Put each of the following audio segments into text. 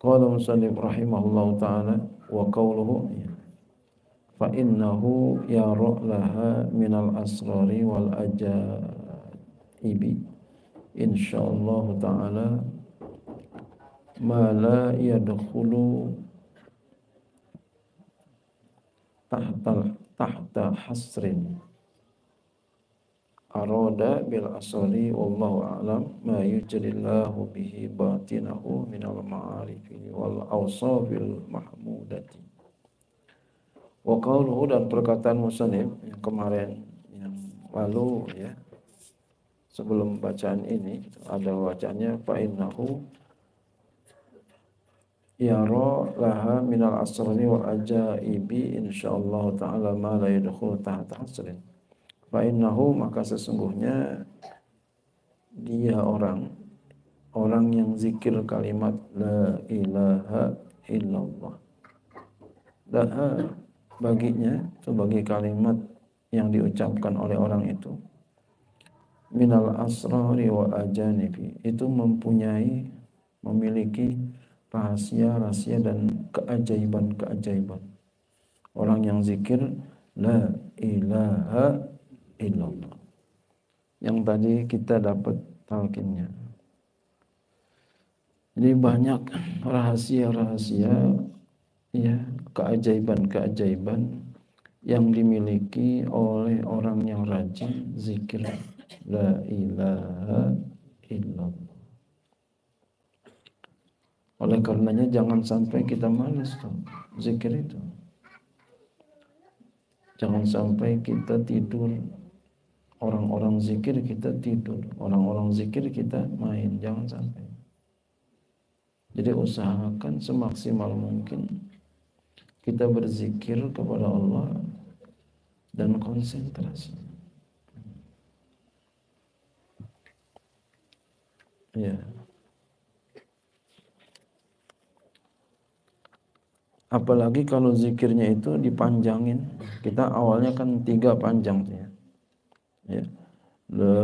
Qala musannif rahimahullahu taala wa qawluhu fa innahu yara laha minal asrari wal ajaibi insyaallah taala ma la yadkhulu tahta tahta hasrin aroda bil asari wallahu alam ma yujrillahu bihi batinahu minal ma'arifi wal awsafil mahmudati wa qawluhu dan perkataan muslim yang kemarin yang lalu ya sebelum bacaan ini ada wacanya fa innahu yara laha minal asrani wa ajaibi insyaallah taala ma la yadkhulu tahta Fa'innahu maka sesungguhnya dia orang orang yang zikir kalimat la ilaha illallah. Laha eh, baginya bagi kalimat yang diucapkan oleh orang itu minal asrari wa ajanibi itu mempunyai memiliki rahasia-rahasia dan keajaiban-keajaiban orang yang zikir la ilaha illallah. Yang tadi kita dapat talkinnya. Jadi banyak rahasia-rahasia ya, keajaiban-keajaiban yang dimiliki oleh orang yang rajin zikir la ilaha illallah. Oleh karenanya jangan sampai kita malas kan, zikir itu. Jangan sampai kita tidur Orang-orang zikir kita tidur, orang-orang zikir kita main, jangan sampai. Jadi usahakan semaksimal mungkin kita berzikir kepada Allah dan konsentrasi. Ya. Apalagi kalau zikirnya itu dipanjangin, kita awalnya kan tiga panjang ya ya la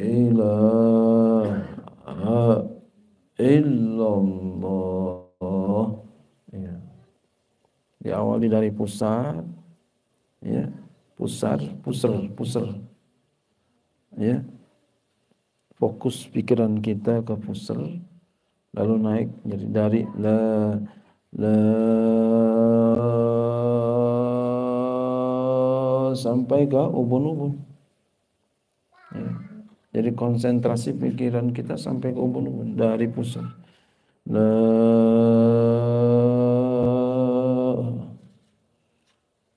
ilaha illallah ya diawali dari pusar ya pusar pusar, pusar. ya fokus pikiran kita ke pusar lalu naik jadi dari la la sampai ke ubun-ubun. Ya. Jadi konsentrasi pikiran kita sampai ke ubun-ubun dari pusat. La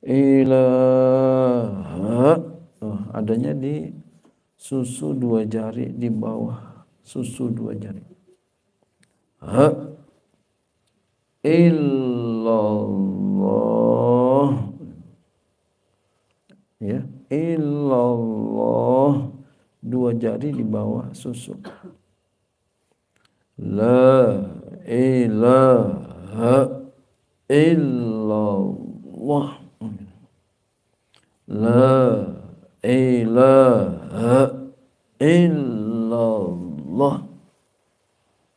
ilaha oh, adanya di susu dua jari di bawah susu dua jari. Ha il dua jari di bawah susuk. La ilaha illallah. La ilaha illallah.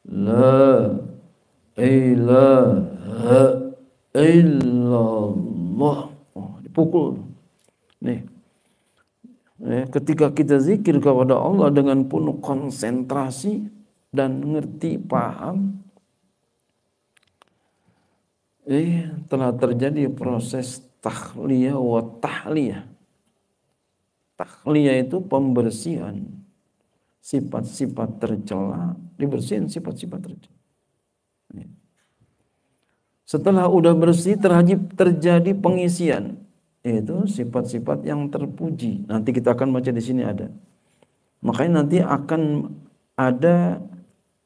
La ilaha illallah. Oh, dipukul. Nih. Eh, ketika kita zikir kepada Allah dengan penuh konsentrasi dan ngerti paham eh telah terjadi proses tahliyah wa tahliyah tahliyah itu pembersihan sifat-sifat tercela dibersihin sifat-sifat tercela setelah udah bersih terhajib terjadi pengisian yaitu hmm. sifat-sifat yang terpuji. Nanti kita akan baca di sini ada. Makanya nanti akan ada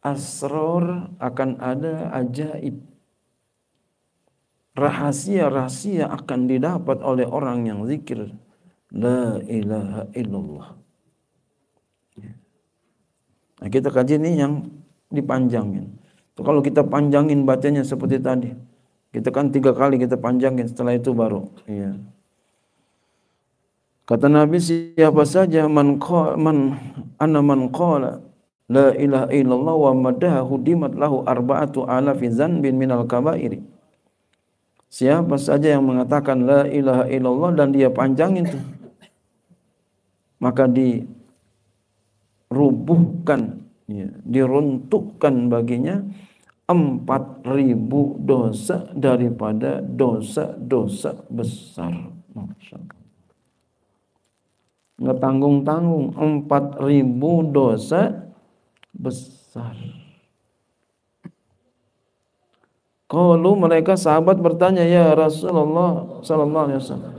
asror, akan ada ajaib. Rahasia-rahasia akan didapat oleh orang yang zikir. La ilaha illallah. Nah, kita kaji ini yang dipanjangin. Tuh, kalau kita panjangin bacanya seperti tadi, kita kan tiga kali kita panjangin setelah itu baru. Iya. Kata Nabi siapa saja man man anna man qala la ilaha illallah wa madaha hudimat lahu arba'atu alafi dzanbin minal kabairi. Siapa saja yang mengatakan la ilaha illallah dan dia panjangin itu maka dirubuhkan ya, diruntuhkan baginya empat ribu dosa daripada dosa-dosa besar. Masya Ngetanggung tanggung tanggung empat ribu dosa besar. Kalau mereka sahabat bertanya ya Rasulullah Sallallahu Alaihi Wasallam,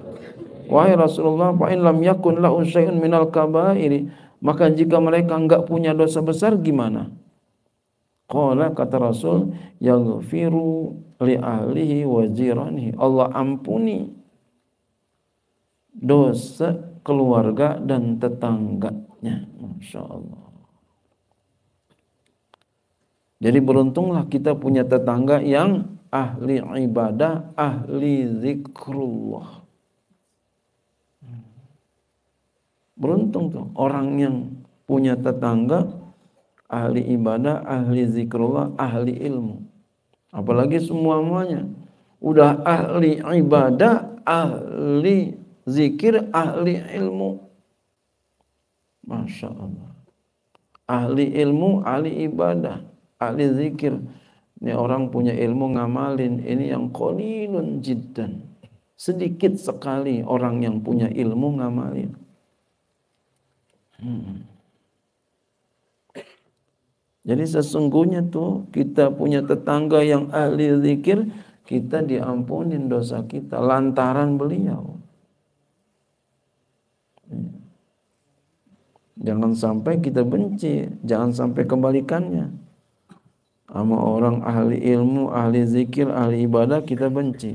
wahai Rasulullah, in lam yakun la usyaiun minal kabairi. Maka jika mereka enggak punya dosa besar gimana? Qala kata Rasul, yaghfiru li ahlihi wa jiranihi. Allah ampuni dosa keluarga dan tetangganya. Masya Allah. Jadi beruntunglah kita punya tetangga yang ahli ibadah, ahli zikrullah. Beruntung tuh orang yang punya tetangga ahli ibadah, ahli zikrullah, ahli ilmu. Apalagi semuanya udah ahli ibadah, ahli zikir ahli ilmu Masya Allah ahli ilmu ahli ibadah ahli zikir ini orang punya ilmu ngamalin ini yang kolilun jiddan sedikit sekali orang yang punya ilmu ngamalin hmm. jadi sesungguhnya tuh kita punya tetangga yang ahli zikir kita diampunin dosa kita lantaran beliau Jangan sampai kita benci, jangan sampai kembalikannya Sama orang ahli ilmu, ahli zikir, ahli ibadah kita benci.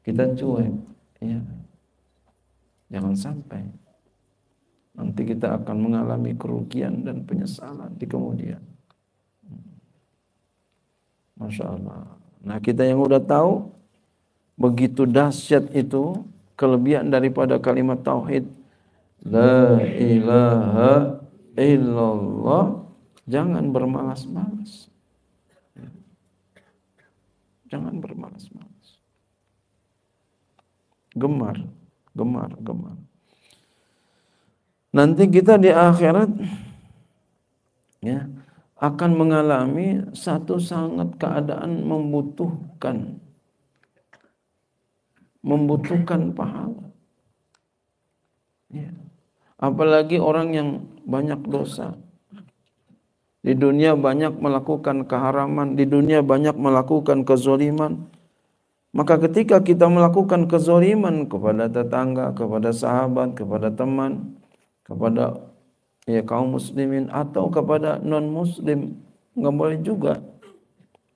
Kita cuek, ya. Jangan sampai. Nanti kita akan mengalami kerugian dan penyesalan di kemudian. Masya Allah. Nah kita yang udah tahu begitu dahsyat itu kelebihan daripada kalimat tauhid La ilaha illallah. Jangan bermalas-malas. Jangan bermalas-malas. Gemar, gemar, gemar. Nanti kita di akhirat ya akan mengalami satu sangat keadaan membutuhkan membutuhkan pahala. Ya apalagi orang yang banyak dosa. Di dunia banyak melakukan keharaman, di dunia banyak melakukan kezoliman. Maka ketika kita melakukan kezoliman kepada tetangga, kepada sahabat, kepada teman, kepada ya kaum muslimin atau kepada non muslim, nggak boleh juga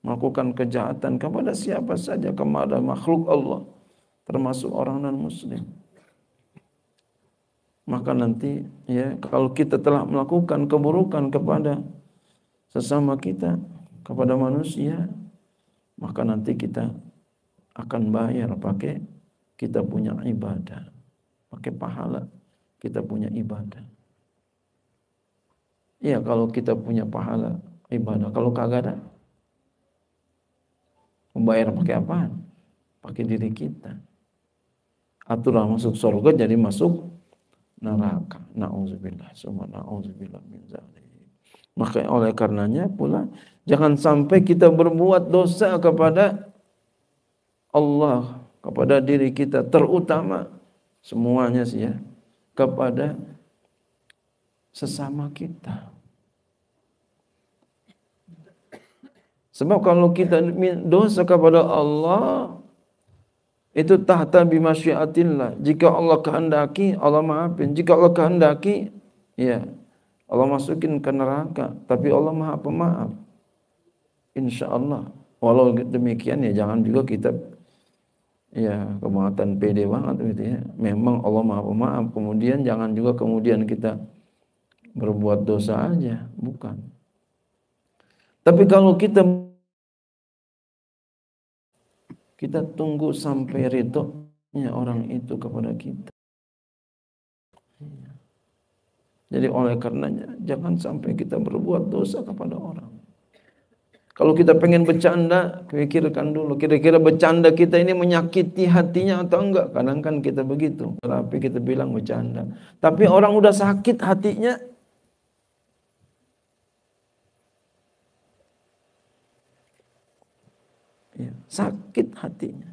melakukan kejahatan kepada siapa saja kepada makhluk Allah termasuk orang non muslim maka nanti ya kalau kita telah melakukan keburukan kepada sesama kita kepada manusia maka nanti kita akan bayar pakai kita punya ibadah pakai pahala kita punya ibadah iya kalau kita punya pahala ibadah kalau kagak ada membayar pakai apa pakai diri kita aturan masuk surga jadi masuk neraka. Nauzubillah, semua nauzubillah min Maka oleh karenanya pula jangan sampai kita berbuat dosa kepada Allah, kepada diri kita terutama semuanya sih ya, kepada sesama kita. Sebab kalau kita dosa kepada Allah, itu tahta bimasyiatillah. Jika Allah kehendaki, Allah maafin. Jika Allah kehendaki, ya Allah masukin ke neraka. Tapi Allah maha pemaaf. Insya Allah. Walau demikian ya jangan juga kita ya kemauan pede banget gitu ya. Memang Allah maha pemaaf. Kemudian jangan juga kemudian kita berbuat dosa aja. Bukan. Tapi kalau kita kita tunggu sampai ridhonya orang itu kepada kita. Jadi oleh karenanya jangan sampai kita berbuat dosa kepada orang. Kalau kita pengen bercanda, pikirkan dulu. Kira-kira bercanda kita ini menyakiti hatinya atau enggak? Kadang kan kita begitu. Tapi kita bilang bercanda. Tapi orang udah sakit hatinya, sakit hatinya.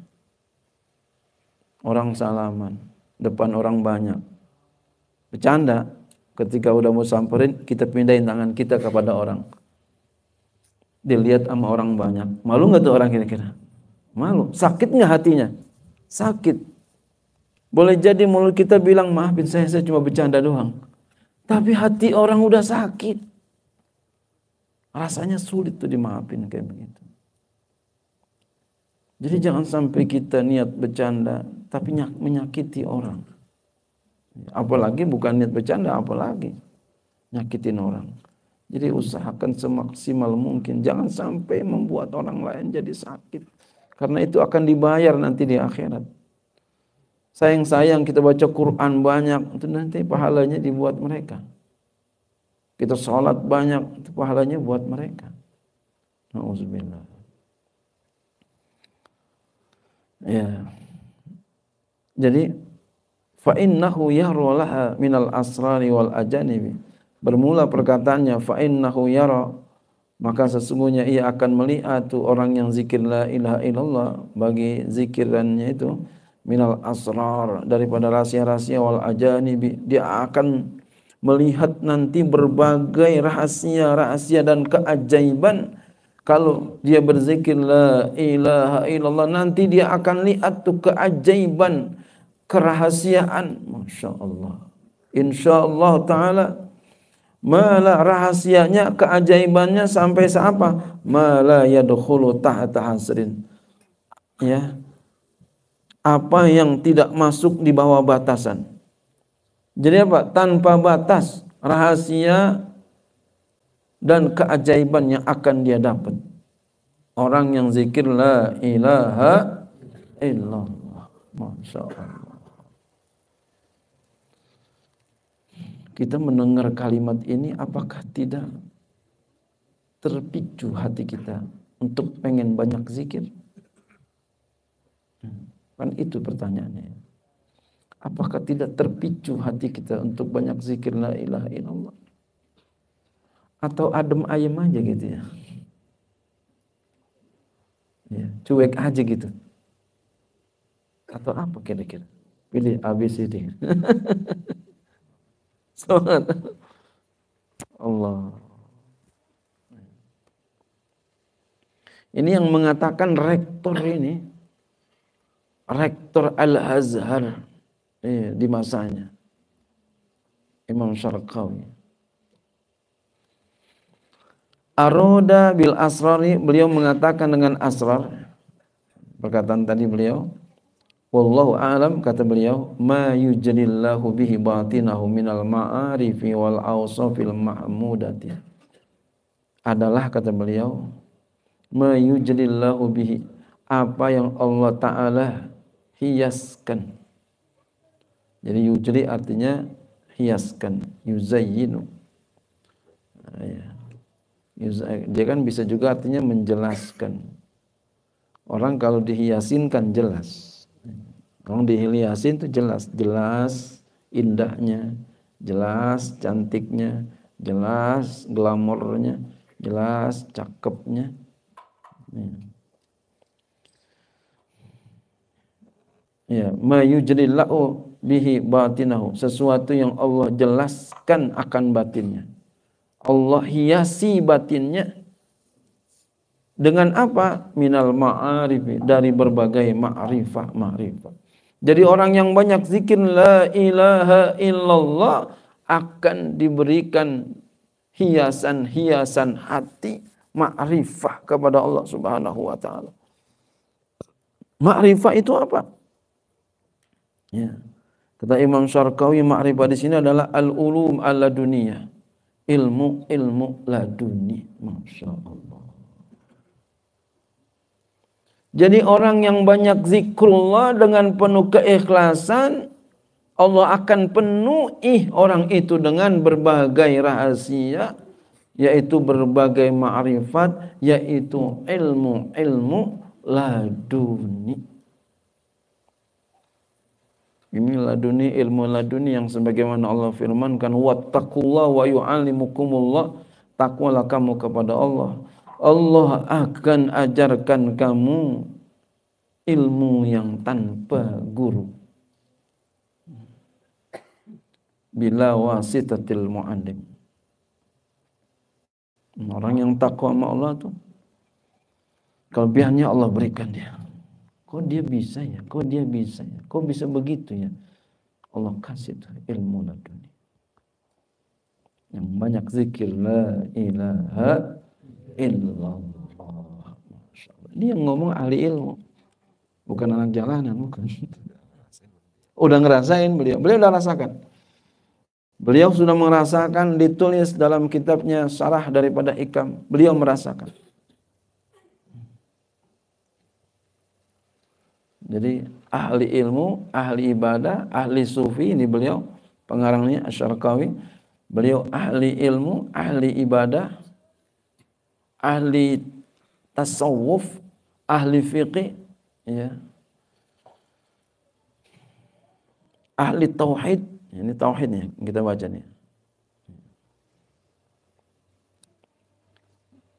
Orang salaman, depan orang banyak. Bercanda, ketika udah mau samperin, kita pindahin tangan kita kepada orang. Dilihat sama orang banyak. Malu nggak tuh orang kira-kira? Malu. Sakit nggak hatinya? Sakit. Boleh jadi mulut kita bilang, maafin saya, saya cuma bercanda doang. Tapi hati orang udah sakit. Rasanya sulit tuh dimaafin kayak begitu. Jadi jangan sampai kita niat bercanda tapi menyakiti orang. Apalagi bukan niat bercanda, apalagi nyakitin orang. Jadi usahakan semaksimal mungkin. Jangan sampai membuat orang lain jadi sakit. Karena itu akan dibayar nanti di akhirat. Sayang-sayang kita baca Quran banyak, itu nanti pahalanya dibuat mereka. Kita sholat banyak, itu pahalanya buat mereka. Nauzubillah. ya jadi fa innahu yahru laha minal asrari wal ajanibi bermula perkataannya fa innahu yara maka sesungguhnya ia akan melihat tu orang yang zikir la ilaha illallah bagi zikirannya itu minal asrar daripada rahasia-rahasia wal ajanibi dia akan melihat nanti berbagai rahasia-rahasia dan keajaiban kalau dia berzikir la ilaha illallah nanti dia akan lihat tuh keajaiban, kerahasiaan. Masya Allah. Insya Allah Ta'ala malah rahasianya keajaibannya sampai seapa? Mala yadkhulu tahta hasrin. Ya. Apa yang tidak masuk di bawah batasan. Jadi apa? Tanpa batas rahasia dan keajaiban yang akan dia dapat. Orang yang zikir la ilaha illallah. Masya Allah. Kita mendengar kalimat ini apakah tidak terpicu hati kita untuk pengen banyak zikir? Kan itu pertanyaannya. Apakah tidak terpicu hati kita untuk banyak zikir la ilaha illallah? atau adem ayem aja gitu ya. ya cuek aja gitu. Atau apa kira-kira? Pilih ABCD. Subhanallah. Allah. Ini yang mengatakan rektor ini, rektor Al Azhar iya, di masanya, Imam Syarqawi. Aroda bil asrori beliau mengatakan dengan asrar perkataan tadi beliau wallahu alam kata beliau ma yujadillahu bihi batinahu minal ma'arifi wal awsafil mahmudati adalah kata beliau ma yujadillahu bihi apa yang Allah taala hiaskan jadi yujri artinya hiaskan yuzayyinu nah, ya Eh, dia kan bisa juga artinya menjelaskan. Orang kalau dihiasin kan jelas. Orang dihiasin itu jelas, jelas indahnya, jelas cantiknya, jelas glamornya, jelas cakepnya. Ya, ma'yu ya, mayujrillahu bihi batinahu, sesuatu yang Allah jelaskan akan batinnya. Allah hiasi batinnya dengan apa? Minal ma'arifi dari berbagai ma'rifah ma'rifah. Jadi orang yang banyak zikir la ilaha illallah akan diberikan hiasan-hiasan hati ma'rifah kepada Allah Subhanahu wa taala. Ma'rifah itu apa? Ya. Kata Imam Syarqawi ma'rifah di sini adalah al-ulum ala dunia ilmu ilmu laduni masya Allah jadi orang yang banyak zikrullah dengan penuh keikhlasan Allah akan penuhi orang itu dengan berbagai rahasia yaitu berbagai ma'rifat yaitu ilmu ilmu laduni ini laduni ilmu laduni yang sebagaimana Allah firmankan wattaqullah wa yu'allimukumullah takwalah kamu kepada Allah. Allah akan ajarkan kamu ilmu yang tanpa guru. Bila wasitatil mu'alim. Orang yang takwa sama Allah tuh kelebihannya Allah berikan dia. Kok dia bisa ya? Kok dia bisa ya? Kok bisa begitu ya? Allah kasih tuh ilmu dunia. Yang banyak zikir la ilaha illallah. Ini yang ngomong ahli ilmu. Bukan anak jalanan, bukan. Udah ngerasain beliau. Beliau udah rasakan. Beliau sudah merasakan ditulis dalam kitabnya syarah daripada Ikam. Beliau merasakan. Jadi ahli ilmu, ahli ibadah, ahli sufi ini beliau pengarangnya asy Asyarkawi. Beliau ahli ilmu, ahli ibadah, ahli tasawuf, ahli fiqih, ya. ahli tauhid. Ya, ini tauhidnya kita baca nih.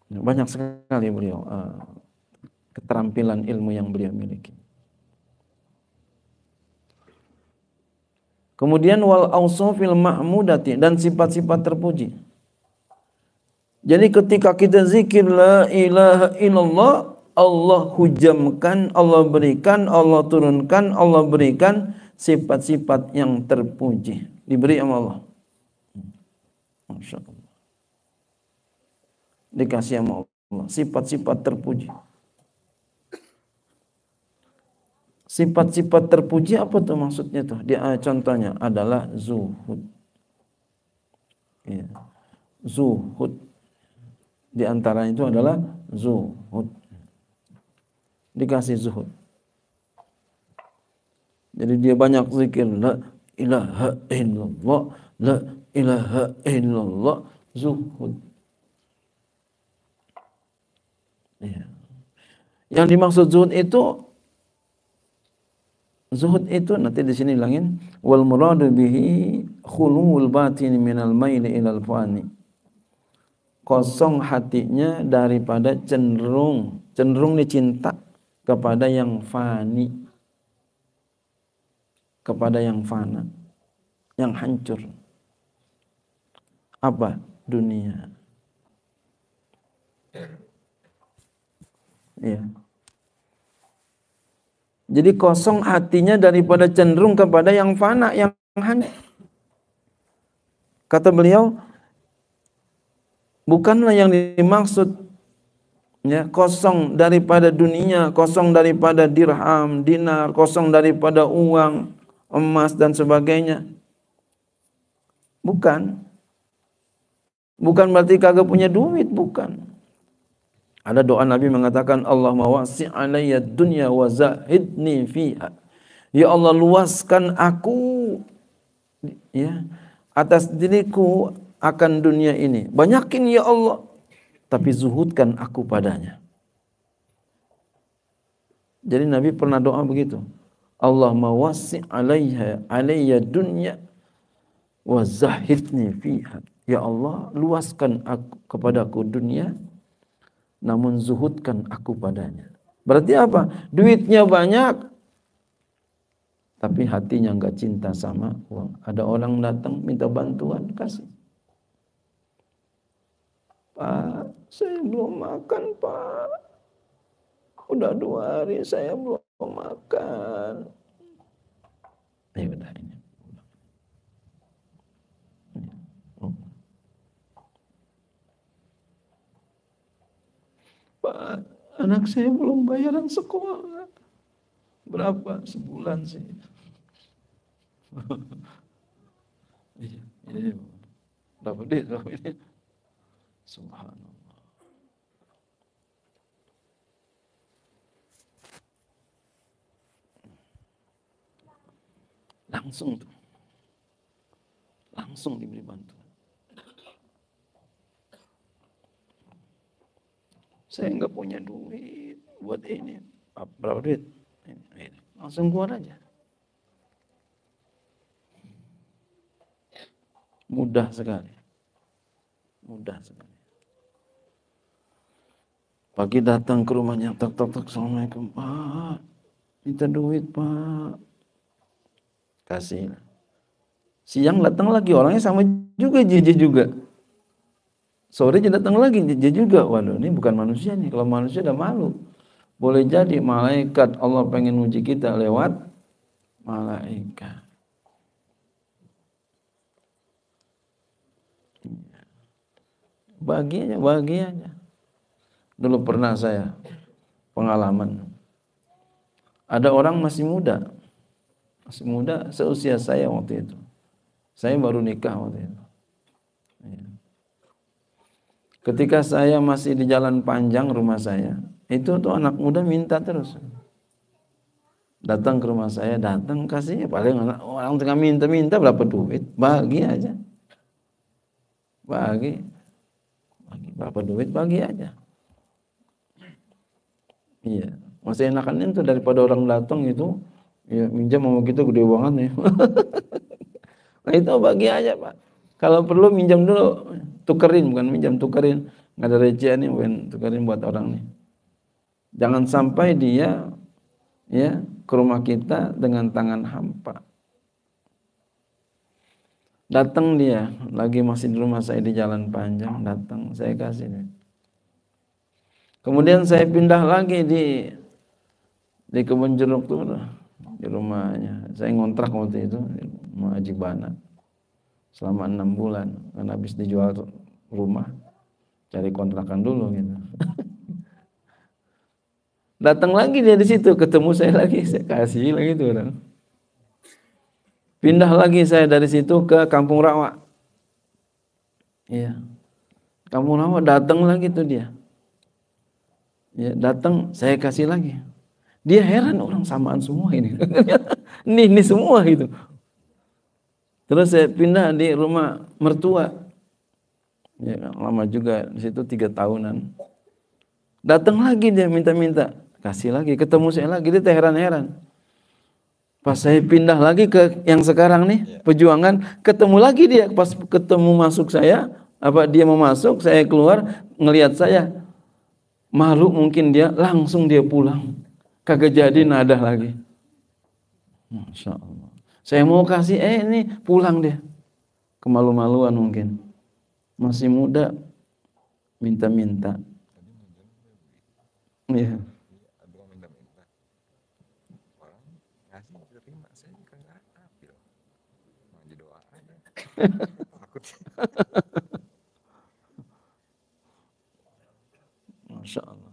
Banyak sekali beliau uh, keterampilan ilmu yang beliau miliki. Kemudian wal ausofil mahmudati dan sifat-sifat terpuji. Jadi ketika kita zikir la ilaha illallah, Allah hujamkan, Allah berikan, Allah turunkan, Allah berikan sifat-sifat yang terpuji. Diberi sama Allah. Masya Allah. Dikasih sama Allah. Sifat-sifat terpuji. Sifat-sifat terpuji apa tuh maksudnya tuh? Dia eh, contohnya adalah zuhud. Ya. Zuhud. Di antara itu adalah zuhud. Dikasih zuhud. Jadi dia banyak zikir la ilaha illallah, la ilaha illallah, zuhud. Ya. Yang dimaksud zuhud itu Zuhud itu nanti di sini bilangin wal muradu bihi khulul batin minal maili ilal fani. Kosong hatinya daripada cenderung, cenderung nih cinta kepada yang fani. Kepada yang fana, yang hancur. Apa? Dunia. Ya. Iya. Yeah. Jadi kosong hatinya daripada cenderung kepada yang fana, yang hanya. Kata beliau, bukanlah yang dimaksud ya kosong daripada dunia kosong daripada dirham dinar kosong daripada uang emas dan sebagainya bukan bukan berarti kagak punya duit bukan ada doa Nabi mengatakan Allahumma wasi alayya dunya wa zahidni fiha. Ya Allah luaskan aku ya atas diriku akan dunia ini. Banyakin ya Allah tapi zuhudkan aku padanya. Jadi Nabi pernah doa begitu. Allahumma wasi alayya alayya dunya wa zahidni fiha. Ya Allah luaskan aku, kepadaku dunia namun zuhudkan aku padanya. Berarti apa? Duitnya banyak, tapi hatinya nggak cinta sama uang. Ada orang datang minta bantuan, kasih. Pak, saya belum makan, Pak. Udah dua hari saya belum makan. Ya udah, Pak, anak saya belum bayaran sekolah. Berapa? Sebulan sih. iya, iya. Berapa dia? Berapa Subhanallah. Langsung tuh. Langsung diberi bantu saya nggak punya duit buat ini berapa duit ini, ini. langsung keluar aja mudah sekali mudah sekali pagi datang ke rumahnya tok tok tok assalamualaikum pak minta duit pak kasih siang datang lagi orangnya sama juga jijik juga Sorenya datang lagi, dia juga, waduh ini bukan manusia nih. Kalau manusia udah malu. Boleh jadi malaikat Allah pengen uji kita lewat malaikat. Bahagianya, bahagianya. Dulu pernah saya pengalaman. Ada orang masih muda. Masih muda seusia saya waktu itu. Saya baru nikah waktu itu. Ketika saya masih di jalan panjang rumah saya, itu tuh anak muda minta terus. Datang ke rumah saya, datang kasih paling anak, orang tengah minta-minta berapa duit, bagi aja. Bagi. Bagi berapa duit, bagi aja. Iya, masih enakan itu daripada orang datang itu ya minjam mau gitu gede banget nih. Ya. nah itu bagi aja, Pak. Kalau perlu minjam dulu tukerin bukan minjam tukerin nggak ada recehan nih bukan tukerin buat orang nih. Jangan sampai dia ya ke rumah kita dengan tangan hampa. Datang dia, lagi masih di rumah saya di jalan panjang, datang saya kasih dia. Kemudian saya pindah lagi di di kebun jeruk tuh di rumahnya. Saya ngontrak waktu itu, mau Haji Banat selama enam bulan karena habis dijual rumah cari kontrakan dulu gitu datang lagi dia di situ ketemu saya lagi saya kasih lagi tuh orang pindah lagi saya dari situ ke kampung rawa ya kampung rawa datang lagi tuh dia ya datang saya kasih lagi dia heran orang samaan semua ini ini, ini semua gitu Terus saya pindah di rumah mertua. Ya, lama juga di situ tiga tahunan. Datang lagi dia minta-minta, kasih lagi, ketemu saya lagi, dia heran-heran. Pas saya pindah lagi ke yang sekarang nih, ya. pejuangan, ketemu lagi dia. Pas ketemu masuk saya, apa dia mau masuk, saya keluar, ngelihat saya. Malu mungkin dia, langsung dia pulang. Kagak jadi nadah lagi. Masya Allah. Saya mau kasih, eh ini pulang deh. Kemalu-maluan mungkin. Masih muda, minta-minta. Iya. -minta. Masya Allah.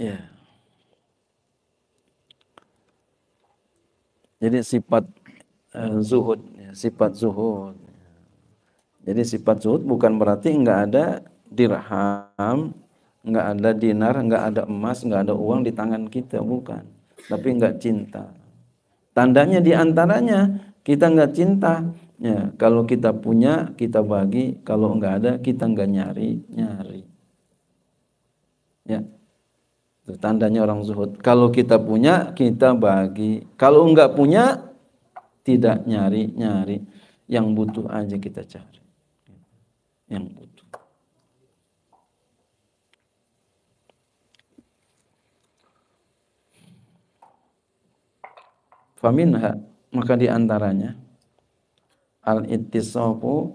Ya. Jadi sifat uh, zuhud, ya, sifat zuhud. Jadi sifat zuhud bukan berarti enggak ada dirham, enggak ada dinar, enggak ada emas, enggak ada uang di tangan kita, bukan. Tapi enggak cinta. Tandanya diantaranya kita enggak cinta. Ya, kalau kita punya kita bagi, kalau enggak ada kita enggak nyari nyari. Ya, itu tandanya orang zuhud. Kalau kita punya, kita bagi. Kalau enggak punya, tidak nyari-nyari. Yang butuh aja kita cari. Yang butuh. Faminha, maka diantaranya al ittisofu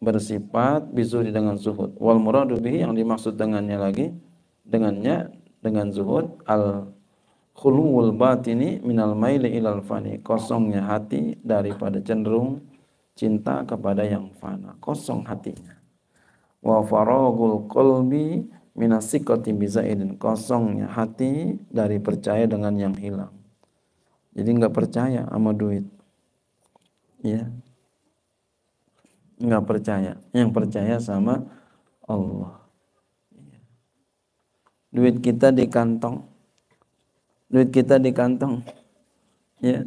bersifat bizuri dengan zuhud. Wal muradu yang dimaksud dengannya lagi dengannya dengan zuhud al khulul batini minal maili ilal fani kosongnya hati daripada cenderung cinta kepada yang fana kosong hatinya wa faragul qalbi minasikoti bizaidin kosongnya hati dari percaya dengan yang hilang jadi nggak percaya sama duit ya nggak percaya yang percaya sama Allah duit kita di kantong duit kita di kantong ya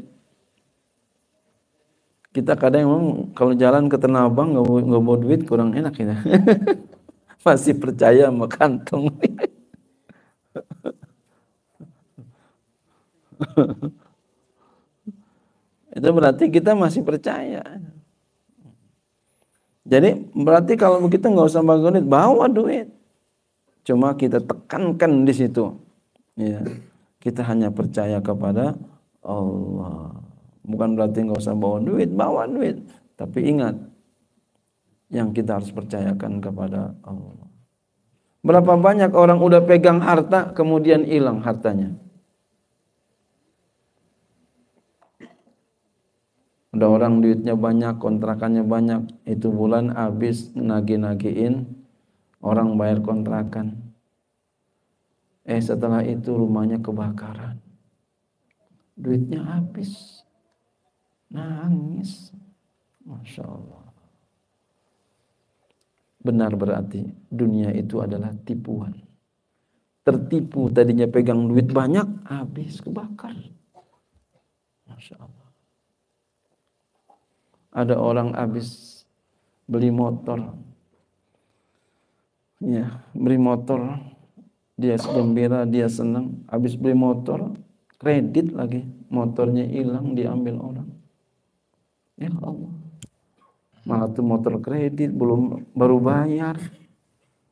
kita kadang memang kalau jalan ke Tanah Abang nggak mau duit kurang enak ya, masih percaya sama kantong itu berarti kita masih percaya jadi berarti kalau kita nggak usah bawa duit bawa duit Cuma kita tekankan di situ. Ya. Kita hanya percaya kepada Allah. Bukan berarti nggak usah bawa duit, bawa duit. Tapi ingat, yang kita harus percayakan kepada Allah. Berapa banyak orang udah pegang harta kemudian hilang hartanya? Ada orang duitnya banyak, kontrakannya banyak, itu bulan habis nagi-nagiin orang bayar kontrakan. Eh setelah itu rumahnya kebakaran. Duitnya habis. Nangis. Masya Allah. Benar berarti dunia itu adalah tipuan. Tertipu tadinya pegang duit banyak, habis kebakar. Masya Allah. Ada orang habis beli motor, ya beli motor dia gembira dia senang habis beli motor kredit lagi motornya hilang diambil orang ya Allah malah tuh motor kredit belum baru bayar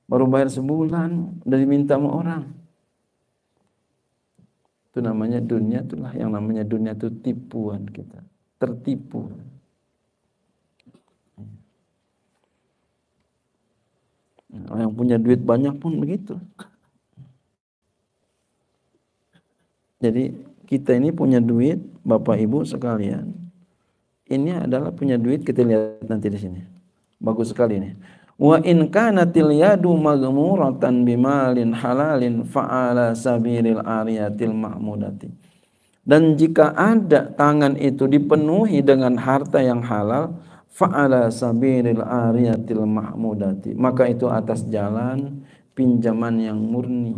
baru bayar sebulan udah diminta sama orang itu namanya dunia itulah yang namanya dunia itu tipuan kita tertipu Orang yang punya duit banyak pun begitu. Jadi kita ini punya duit, Bapak Ibu sekalian. Ini adalah punya duit kita lihat nanti di sini. Bagus sekali ini. Wa in kanatil yadu maghmuratan bimalin halalin fa'ala sabiril ariyatil mahmudati. Dan jika ada tangan itu dipenuhi dengan harta yang halal, fa'ala sabiril ariyatil mahmudati maka itu atas jalan pinjaman yang murni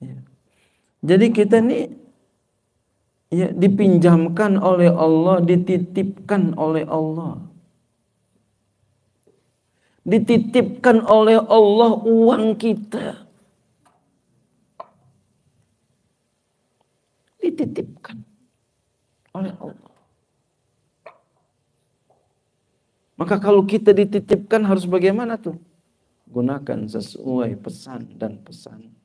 ya. jadi kita ini ya dipinjamkan oleh Allah dititipkan oleh Allah dititipkan oleh Allah uang kita dititipkan oleh Allah Maka kalau kita dititipkan harus bagaimana tuh? Gunakan sesuai pesan dan pesan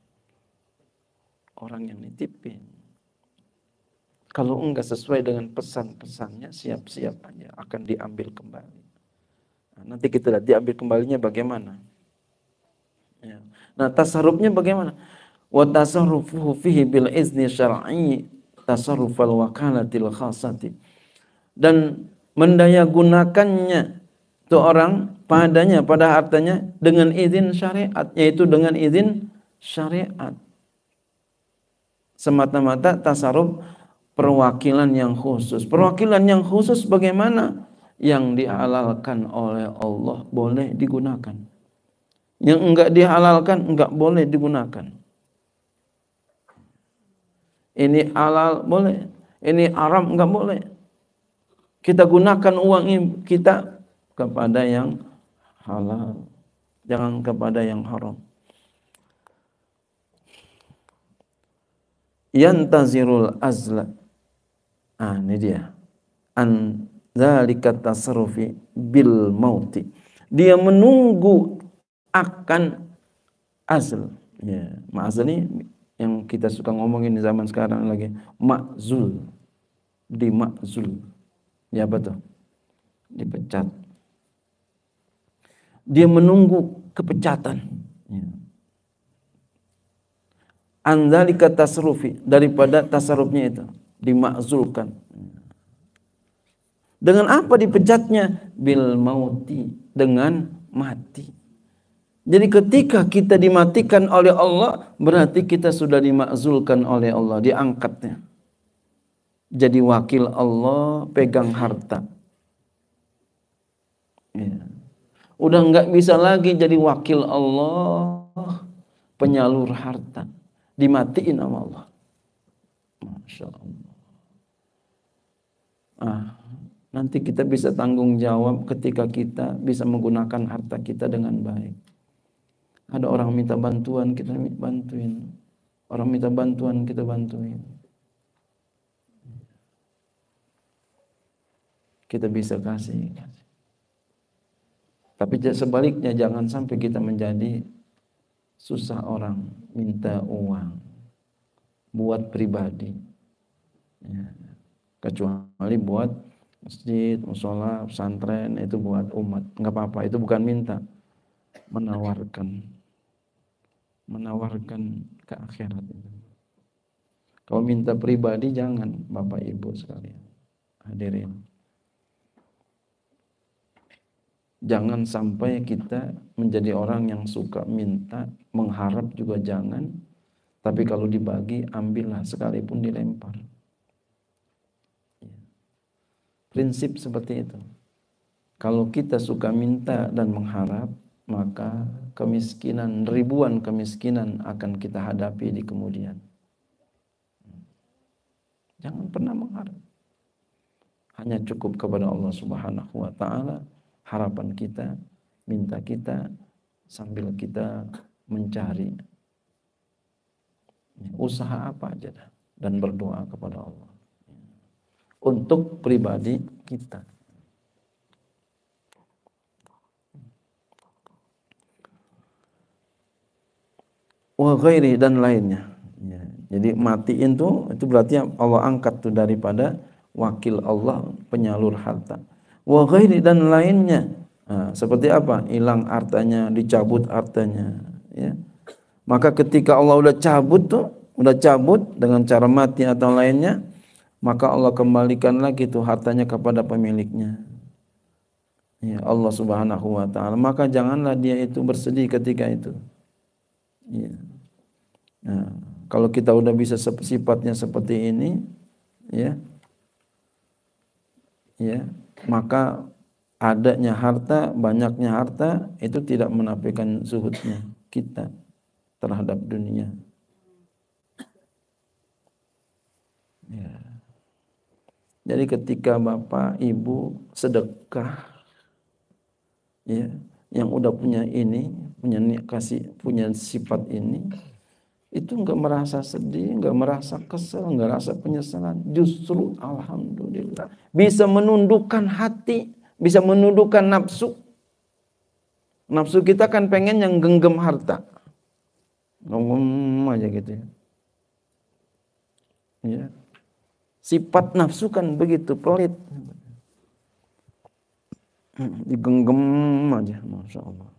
orang yang nitipin. Kalau enggak sesuai dengan pesan-pesannya, siap-siap aja akan diambil kembali. Nah, nanti kita lihat diambil kembalinya bagaimana. Ya. Nah, tasarufnya bagaimana? Wa tasarrufuhu fihi bil izni syar'i tasarrufal wakalatil khasati. Dan mendayagunakannya itu orang padanya pada hartanya dengan izin syariat yaitu dengan izin syariat semata-mata tasarruf perwakilan yang khusus perwakilan yang khusus bagaimana yang dihalalkan oleh Allah boleh digunakan yang enggak dihalalkan enggak boleh digunakan ini halal boleh ini haram enggak boleh kita gunakan uang ini kita kepada yang halal, jangan kepada yang haram. Yantazirul azla. Ah, ini dia. An zalika tasarufi bil mauti. Dia menunggu akan azl. Ya, yeah. ma'azl ini yang kita suka ngomongin di zaman sekarang lagi makzul. Di makzul. Ya betul Dipecat dia menunggu kepecatan. Ya. Andalika tasrufi daripada tasarufnya itu dimakzulkan. Dengan apa dipecatnya? Bil mauti dengan mati. Jadi ketika kita dimatikan oleh Allah berarti kita sudah dimakzulkan oleh Allah, diangkatnya. Jadi wakil Allah pegang harta. Ya udah nggak bisa lagi jadi wakil Allah penyalur harta dimatiin sama Allah Masya Allah ah nanti kita bisa tanggung jawab ketika kita bisa menggunakan harta kita dengan baik ada orang minta bantuan kita bantuin orang minta bantuan kita bantuin kita bisa kasih, kasih. Tapi sebaliknya jangan sampai kita menjadi susah orang minta uang buat pribadi. Ya. Kecuali buat masjid, musola, pesantren itu buat umat. Enggak apa-apa, itu bukan minta. Menawarkan. Menawarkan ke akhirat Kalau minta pribadi jangan Bapak Ibu sekalian. Hadirin. Jangan sampai kita menjadi orang yang suka minta, mengharap juga jangan. Tapi kalau dibagi, ambillah sekalipun dilempar. Prinsip seperti itu. Kalau kita suka minta dan mengharap, maka kemiskinan, ribuan kemiskinan akan kita hadapi di kemudian. Jangan pernah mengharap. Hanya cukup kepada Allah Subhanahu wa taala harapan kita, minta kita sambil kita mencari usaha apa aja dan berdoa kepada Allah untuk pribadi kita. wahai dan lainnya. Ya, jadi matiin tuh itu berarti Allah angkat tuh daripada wakil Allah penyalur harta wa dan lainnya. Nah, seperti apa? Hilang hartanya, dicabut hartanya, ya. Maka ketika Allah udah cabut tuh, udah cabut dengan cara mati atau lainnya, maka Allah kembalikan lagi tuh hartanya kepada pemiliknya. Ya, Allah Subhanahu wa taala. Maka janganlah dia itu bersedih ketika itu. Ya. Nah, kalau kita udah bisa sifatnya seperti ini, ya. Ya, maka adanya harta, banyaknya harta itu tidak menafikan zuhudnya kita terhadap dunia. Ya. Jadi ketika bapak, ibu sedekah, ya, yang udah punya ini, punya kasih, punya sifat ini, itu nggak merasa sedih, nggak merasa kesel, nggak merasa penyesalan. Justru alhamdulillah bisa menundukkan hati, bisa menundukkan nafsu. Nafsu kita kan pengen yang genggam harta, ngomong aja gitu ya. Iya. Sifat nafsu kan begitu pelit, digenggam aja, masya Allah.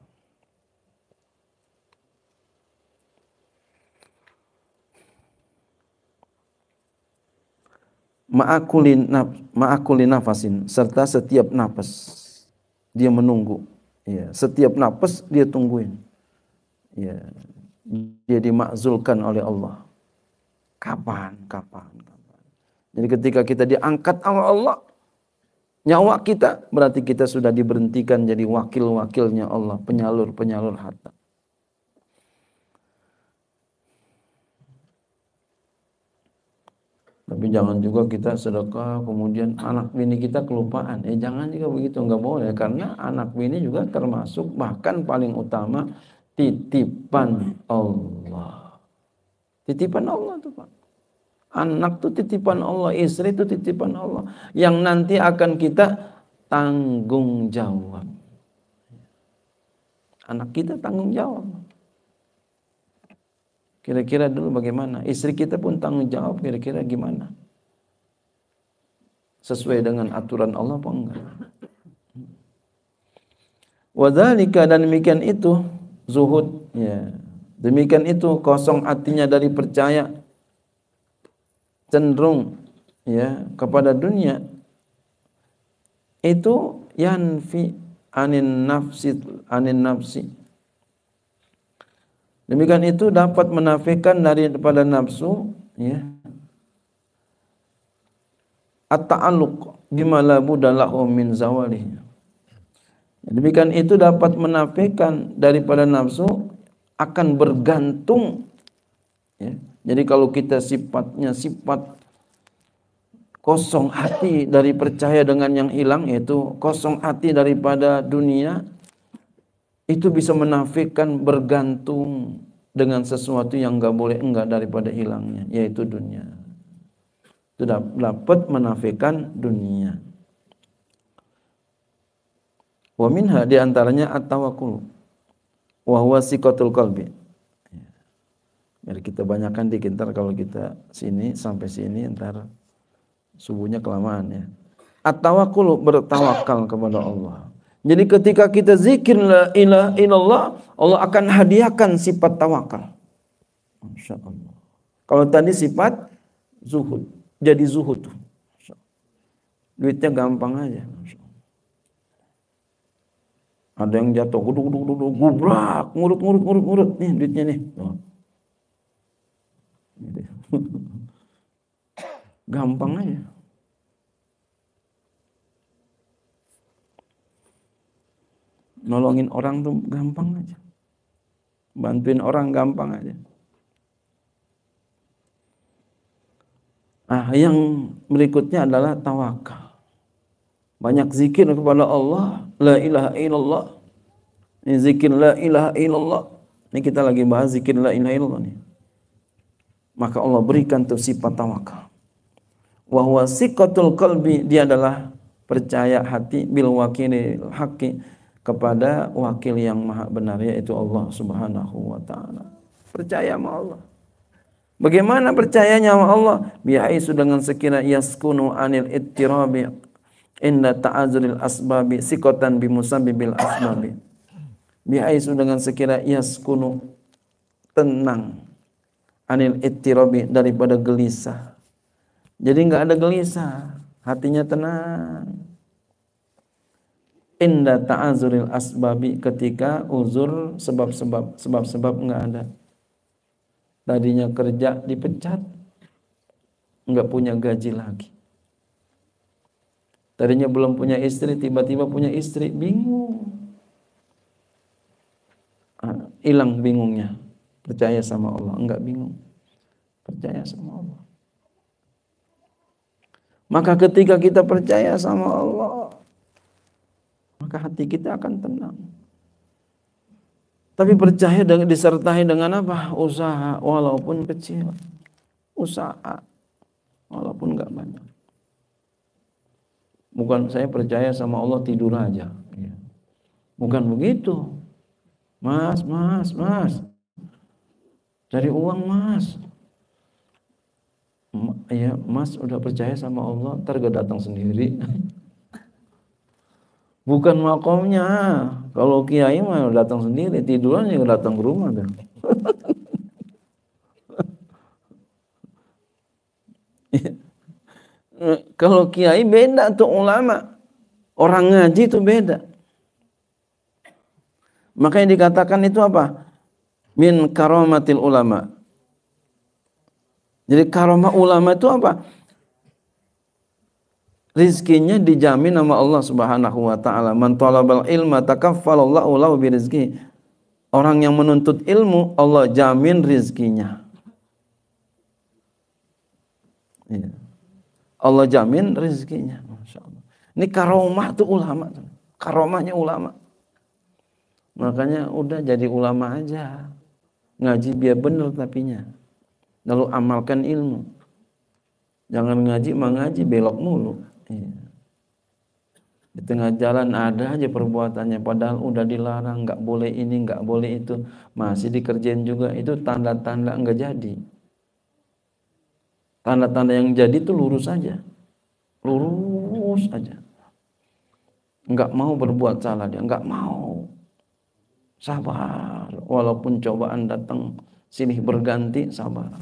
ma'akulin ma'akulin nafasin serta setiap nafas dia menunggu ya setiap nafas dia tungguin ya dia dimakzulkan oleh Allah kapan kapan kapan jadi ketika kita diangkat sama Allah nyawa kita berarti kita sudah diberhentikan jadi wakil-wakilnya Allah penyalur-penyalur harta Tapi jangan juga kita sedekah kemudian anak bini kita kelupaan. eh, jangan juga begitu, nggak boleh karena anak bini juga termasuk bahkan paling utama titipan Allah. Titipan Allah tuh Pak. Anak tuh titipan Allah, istri itu titipan Allah yang nanti akan kita tanggung jawab. Anak kita tanggung jawab. Kira-kira dulu bagaimana? Istri kita pun tanggung jawab kira-kira gimana? Sesuai dengan aturan Allah apa enggak? Wadhalika dan demikian itu zuhud ya. Demikian itu kosong hatinya dari percaya cenderung ya kepada dunia itu yanfi anin nafsi anin nafsi Demikian itu dapat menafikan dari daripada nafsu ya. At-ta'alluq bima la budalahu min zawalihi. Demikian itu dapat menafikan daripada nafsu akan bergantung ya. Jadi kalau kita sifatnya sifat kosong hati dari percaya dengan yang hilang yaitu kosong hati daripada dunia itu bisa menafikan bergantung dengan sesuatu yang nggak boleh enggak daripada hilangnya yaitu dunia itu dapat menafikan dunia wa minha di antaranya at tawakul wa huwa sikotul kalbi Mari kita banyakkan dikit ntar kalau kita sini sampai sini ntar subuhnya kelamaan ya at tawakul bertawakal kepada Allah jadi ketika kita zikir la ilaha illallah, Allah akan hadiahkan sifat tawakal. Kalau tadi sifat zuhud, jadi zuhud. tuh, Duitnya gampang aja. Ada yang jatuh, guduk, guduk, guduk, gubrak, ngurut, ngurut, ngurut, ngurut. Nih duitnya nih. Gitu. Gampang aja. Nolongin orang tuh gampang aja. Bantuin orang gampang aja. Nah, yang berikutnya adalah tawakal. Banyak zikir kepada Allah, la ilaha illallah. Ini zikir la ilaha illallah. Ini kita lagi bahas zikir la ilaha illallah nih. Maka Allah berikan tuh sifat tawakal. Wahwa sikotul kalbi, dia adalah percaya hati bil wakil haqqi kepada wakil yang maha benar yaitu Allah Subhanahu wa taala. Percaya sama Allah. Bagaimana percayanya sama Allah? Bihaisu dengan sekira yaskunu anil ittirabi inda ta'azuril asbabi sikotan bimusabibil asbabi. Bihaisu dengan sekira yaskunu tenang anil ittirabi daripada gelisah. Jadi nggak ada gelisah, hatinya tenang inda ta'azuril asbabi ketika uzur sebab-sebab sebab-sebab nggak ada tadinya kerja dipecat nggak punya gaji lagi tadinya belum punya istri tiba-tiba punya istri bingung ah, hilang bingungnya percaya sama Allah nggak bingung percaya sama Allah maka ketika kita percaya sama Allah maka hati kita akan tenang. Tapi percaya dengan disertai dengan apa? Usaha walaupun kecil. Usaha walaupun nggak banyak. Bukan saya percaya sama Allah tidur aja. Ya. Bukan begitu. Mas, mas, mas. Cari uang mas. Ya, mas udah percaya sama Allah, ntar gak datang sendiri. Bukan makomnya. Kalau kiai mah datang sendiri, tiduran juga datang ke rumah kan. Kalau kiai beda tuh ulama. Orang ngaji itu beda. Makanya dikatakan itu apa? Min karomatil ulama. Jadi karomah ulama itu apa? rizkinya dijamin sama Allah Subhanahu wa taala. Man talabal ilma takaffalallahu lahu birizqi. Orang yang menuntut ilmu Allah jamin rizkinya. Iya. Allah jamin rizkinya. Masya Ini karomah tuh ulama. Karomahnya ulama. Makanya udah jadi ulama aja. Ngaji biar bener tapinya. Lalu amalkan ilmu. Jangan ngaji mengaji belok mulu. Iya. Di tengah jalan ada aja perbuatannya, padahal udah dilarang, nggak boleh ini, nggak boleh itu, masih dikerjain juga. Itu tanda-tanda nggak jadi. Tanda-tanda yang jadi itu lurus saja lurus aja. Nggak mau berbuat salah dia, nggak mau. Sabar, walaupun cobaan datang, silih berganti, sabar.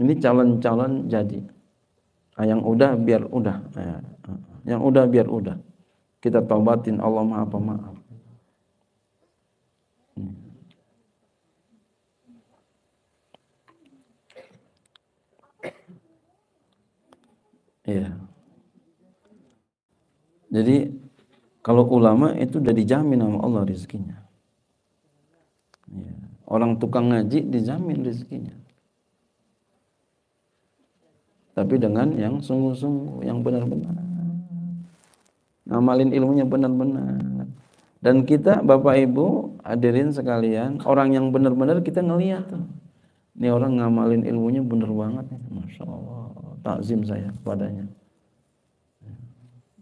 Ini calon-calon jadi nah, yang udah biar udah nah, yang udah biar udah kita taubatin Allah maha pemaaf Ya. Jadi kalau ulama itu udah dijamin sama Allah rezekinya. Ya. Orang tukang ngaji dijamin rezekinya tapi dengan yang sungguh-sungguh yang benar-benar ngamalin ilmunya benar-benar dan kita Bapak Ibu hadirin sekalian orang yang benar-benar kita ngeliat tuh ini orang ngamalin ilmunya benar banget Masya Allah takzim saya padanya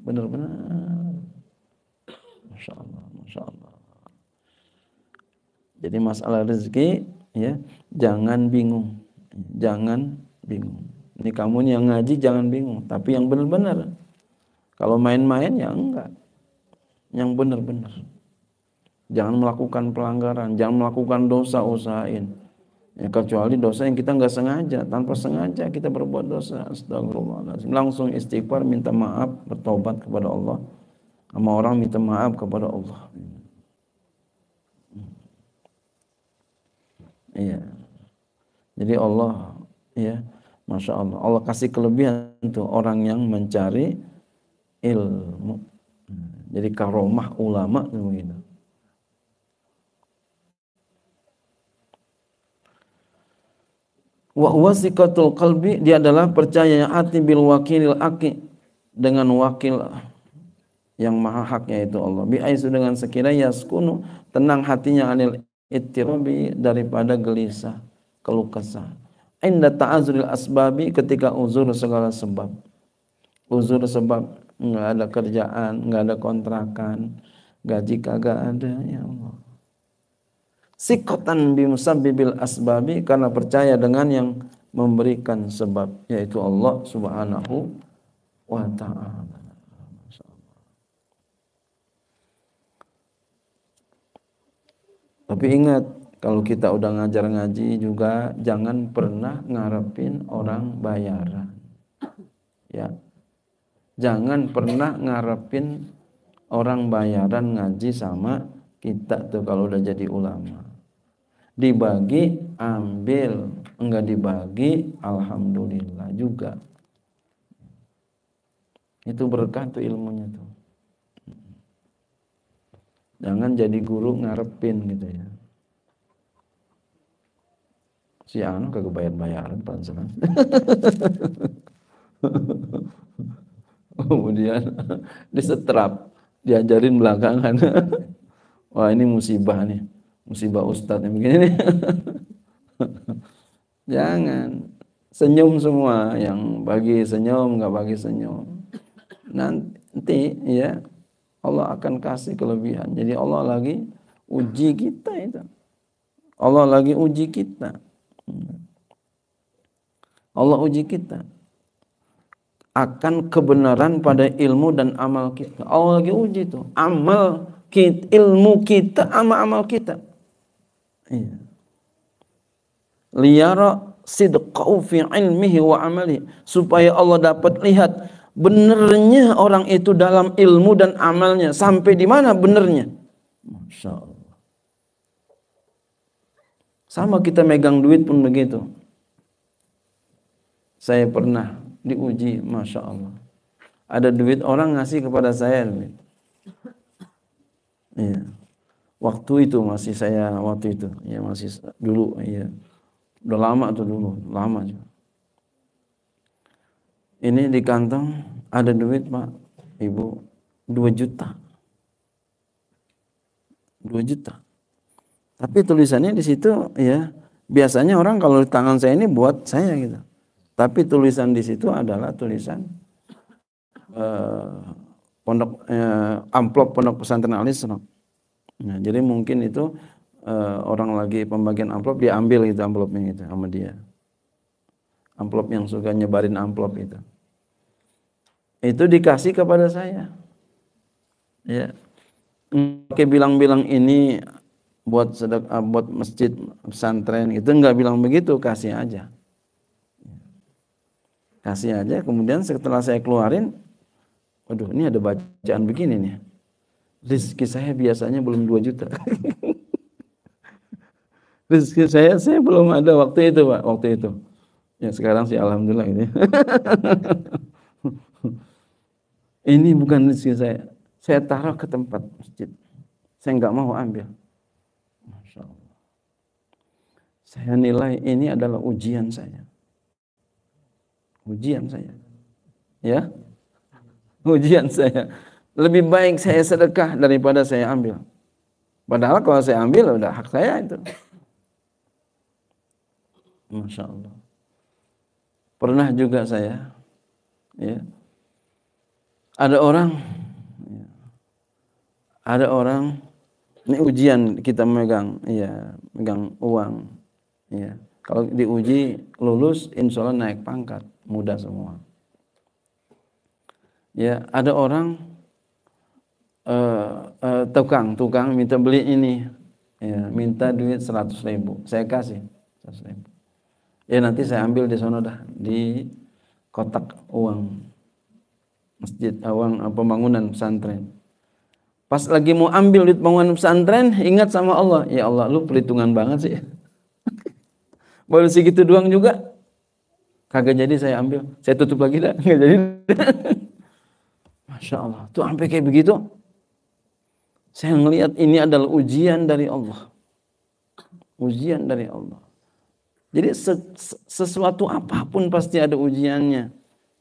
benar-benar Masya Allah Masya Allah jadi masalah rezeki ya jangan bingung jangan bingung ini kamu yang ngaji jangan bingung, tapi yang benar-benar. Kalau main-main ya enggak. Yang benar-benar. Jangan melakukan pelanggaran, jangan melakukan dosa usahain. Ya, kecuali dosa yang kita nggak sengaja, tanpa sengaja kita berbuat dosa. Astagfirullahaladzim. Langsung istighfar, minta maaf, bertobat kepada Allah. Sama orang minta maaf kepada Allah. Iya. Jadi Allah ya Masya Allah. Allah kasih kelebihan tuh orang yang mencari ilmu. Jadi karomah ulama begitu. Wa wasikatul qalbi dia adalah percaya hati bil wakilil aki dengan wakil yang maha haknya itu Allah. Bi aisu dengan sekiranya yaskunu tenang hatinya anil ittirabi daripada gelisah, keluh kesah inda ta'azuril asbabi ketika uzur segala sebab uzur sebab nggak ada kerjaan nggak ada kontrakan gaji kagak ada ya Allah sikotan bimusabbibil asbabi karena percaya dengan yang memberikan sebab yaitu Allah subhanahu wa ta'ala tapi ingat kalau kita udah ngajar ngaji juga jangan pernah ngarepin orang bayaran. Ya. Jangan pernah ngarepin orang bayaran ngaji sama kita tuh kalau udah jadi ulama. Dibagi ambil, enggak dibagi alhamdulillah juga. Itu berkah tuh ilmunya tuh. Jangan jadi guru ngarepin gitu ya si anu hmm. kagak bayar-bayaran senang ah. kemudian disetrap diajarin belakangan wah ini musibah nih musibah ustadz yang begini nih jangan senyum semua yang bagi senyum nggak bagi senyum nanti ya Allah akan kasih kelebihan jadi Allah lagi uji kita itu Allah lagi uji kita Allah uji kita akan kebenaran pada ilmu dan amal kita. Allah lagi uji tuh amal kita, ilmu kita sama amal kita. Iya. Liyara sidqau fi ilmihi wa amali supaya Allah dapat lihat benernya orang itu dalam ilmu dan amalnya sampai di mana benernya. Masya sama kita megang duit pun begitu. Saya pernah diuji, masya Allah. Ada duit orang ngasih kepada saya Iya. Waktu itu masih saya waktu itu, ya masih dulu, iya, Udah lama tuh dulu, lama juga. Ini di kantong ada duit pak, ibu 2 juta. 2 juta. Tapi tulisannya di situ ya biasanya orang kalau di tangan saya ini buat saya gitu. Tapi tulisan di situ adalah tulisan eh, pondok eh, amplop pondok pesantren Al Nah, jadi mungkin itu eh, orang lagi pembagian amplop diambil ambil gitu amplopnya itu sama dia. Amplop yang suka nyebarin amplop itu. Itu dikasih kepada saya. Ya. Oke bilang-bilang ini buat sedekah eh, buat masjid pesantren itu nggak bilang begitu kasih aja kasih aja kemudian setelah saya keluarin waduh ini ada bacaan begini nih rezeki saya biasanya belum 2 juta rezeki saya saya belum ada waktu itu pak waktu itu ya sekarang sih alhamdulillah ini ini bukan rezeki saya saya taruh ke tempat masjid saya nggak mau ambil Saya nilai ini adalah ujian saya. Ujian saya. Ya. Ujian saya. Lebih baik saya sedekah daripada saya ambil. Padahal kalau saya ambil udah hak saya itu. Masya Allah. Pernah juga saya, ya, ada orang, ya. ada orang, ini ujian kita megang, ya, megang uang. Ya. Kalau diuji lulus, insya Allah naik pangkat, mudah semua. Ya, ada orang uh, uh, tukang, tukang minta beli ini, ya, minta duit seratus ribu, saya kasih seratus ribu. Ya nanti saya ambil di sana dah di kotak uang masjid eh, uang pembangunan pesantren. Pas lagi mau ambil duit pembangunan pesantren, ingat sama Allah. Ya Allah, lu perhitungan banget sih baru segitu doang juga kagak jadi saya ambil saya tutup lagi dah nggak jadi masya Allah tuh sampai kayak begitu saya melihat ini adalah ujian dari Allah ujian dari Allah jadi sesuatu apapun pasti ada ujiannya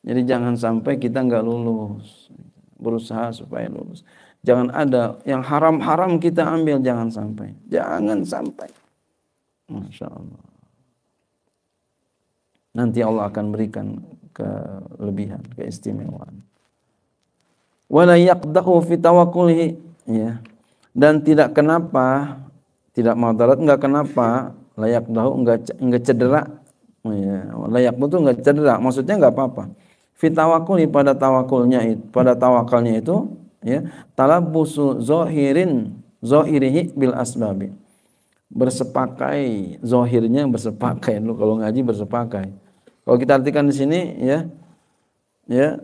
jadi jangan sampai kita nggak lulus berusaha supaya lulus jangan ada yang haram-haram kita ambil jangan sampai jangan sampai masya Allah nanti Allah akan berikan kelebihan, keistimewaan. Wala yaqdahu fi tawakkulihi ya. Dan tidak kenapa tidak darat enggak kenapa layak dahu enggak enggak cedera ya layak itu enggak cedera maksudnya enggak apa-apa fi tawakkuli pada tawakulnya itu pada tawakalnya itu ya talabusu zahirin zahirihi bil asbabi bersepakai zohirnya bersepakai lu kalau ngaji bersepakai kalau kita artikan di sini ya ya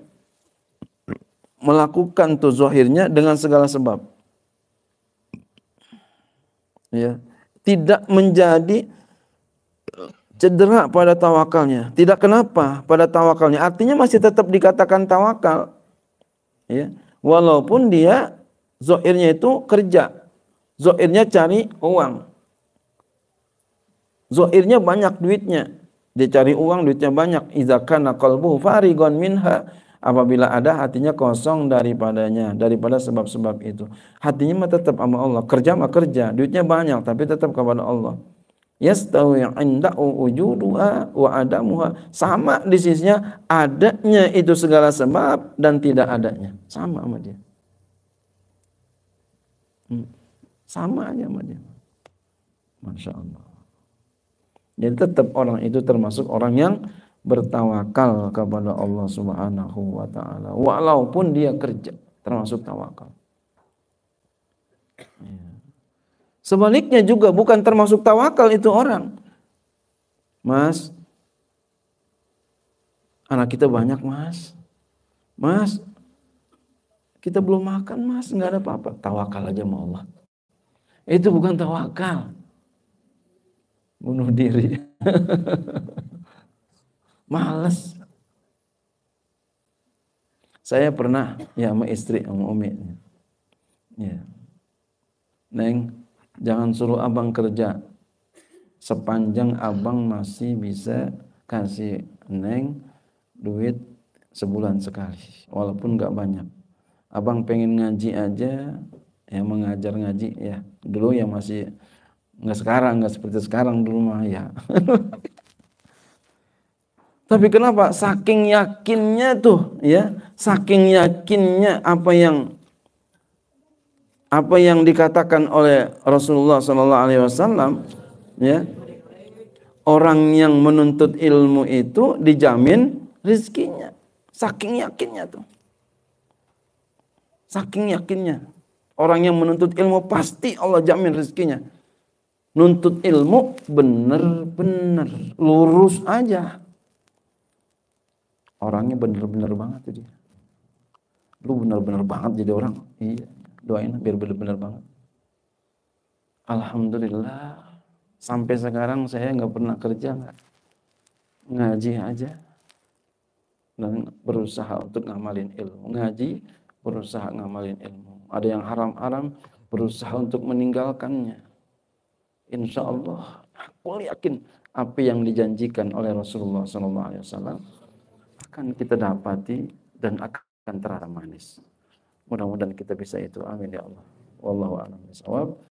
melakukan tuh zohirnya dengan segala sebab. Ya, tidak menjadi cedera pada tawakalnya. Tidak kenapa pada tawakalnya. Artinya masih tetap dikatakan tawakal. Ya, walaupun dia zohirnya itu kerja. zohirnya cari uang. zohirnya banyak duitnya dia cari uang, duitnya banyak. Izakana qalbuhu farigon minha. Apabila ada hatinya kosong daripadanya, daripada sebab-sebab itu. Hatinya mah tetap sama Allah. Kerja mah kerja, duitnya banyak tapi tetap kepada Allah. yang Yastawi uju dua wa adamuha. Sama di sisinya adanya itu segala sebab dan tidak adanya. Sama sama dia. Hmm. Sama aja sama dia. Masya Allah. Jadi tetap orang itu termasuk orang yang bertawakal kepada Allah Subhanahu wa taala walaupun dia kerja termasuk tawakal. Ya. Sebaliknya juga bukan termasuk tawakal itu orang. Mas, anak kita banyak mas. Mas, kita belum makan mas, nggak ada apa-apa. Tawakal aja sama Allah. Itu bukan tawakal bunuh diri. Males. Saya pernah ya sama istri sama Umi. Ya. Neng, jangan suruh abang kerja. Sepanjang abang masih bisa kasih Neng duit sebulan sekali. Walaupun gak banyak. Abang pengen ngaji aja, ya mengajar ngaji ya. Dulu ya masih Enggak sekarang enggak seperti sekarang dulu mah ya tapi kenapa saking yakinnya tuh ya saking yakinnya apa yang apa yang dikatakan oleh Rasulullah Sallallahu Alaihi Wasallam ya orang yang menuntut ilmu itu dijamin rizkinya saking yakinnya tuh saking yakinnya orang yang menuntut ilmu pasti Allah jamin rizkinya nuntut ilmu bener-bener lurus aja orangnya bener-bener banget tuh dia lu bener-bener banget jadi orang iya doain biar bener-bener banget alhamdulillah sampai sekarang saya nggak pernah kerja nggak ngaji aja dan berusaha untuk ngamalin ilmu ngaji berusaha ngamalin ilmu ada yang haram-haram berusaha untuk meninggalkannya insya Allah aku yakin apa yang dijanjikan oleh Rasulullah SAW akan kita dapati dan akan terasa manis. Mudah-mudahan kita bisa itu. Amin ya Allah. Wallahu a'lam bishawab.